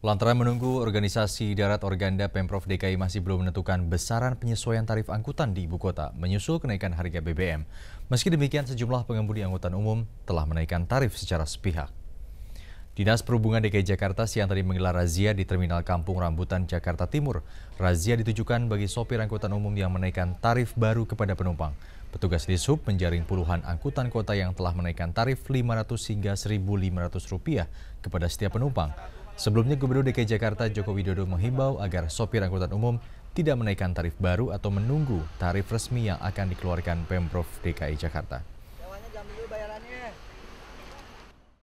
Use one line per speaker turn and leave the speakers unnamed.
Lantaran menunggu organisasi darat Organda Pemprov DKI masih belum menentukan besaran penyesuaian tarif angkutan di ibu kota menyusul kenaikan harga BBM. Meski demikian sejumlah pengemudi angkutan umum telah menaikkan tarif secara sepihak. Dinas Perhubungan DKI Jakarta siang tadi menggelar razia di Terminal Kampung Rambutan Jakarta Timur. Razia ditujukan bagi sopir angkutan umum yang menaikkan tarif baru kepada penumpang. Petugas Dishub menjaring puluhan angkutan kota yang telah menaikkan tarif 500 hingga 1.500 rupiah kepada setiap penumpang. Sebelumnya Gubernur DKI Jakarta Joko Widodo menghimbau agar sopir angkutan umum tidak menaikkan tarif baru atau menunggu tarif resmi yang akan dikeluarkan Pemprov DKI Jakarta.